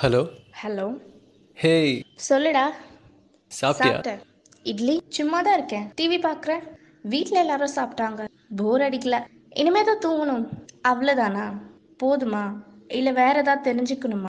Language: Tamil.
ஹலோ ஹலோ ஹேய் சொல்லுடா சாப்பிட்டேன் இட்லி சும்மா தான் இருக்கேன் டிவி பார்க்குறேன் வீட்டில் எல்லாரும் சாப்பிட்டாங்க போர் அடிக்கல இனிமே தான் தூங்கணும் அவ்வளோதானா போதுமா இல்லை வேற ஏதாவது தெரிஞ்சுக்கணுமா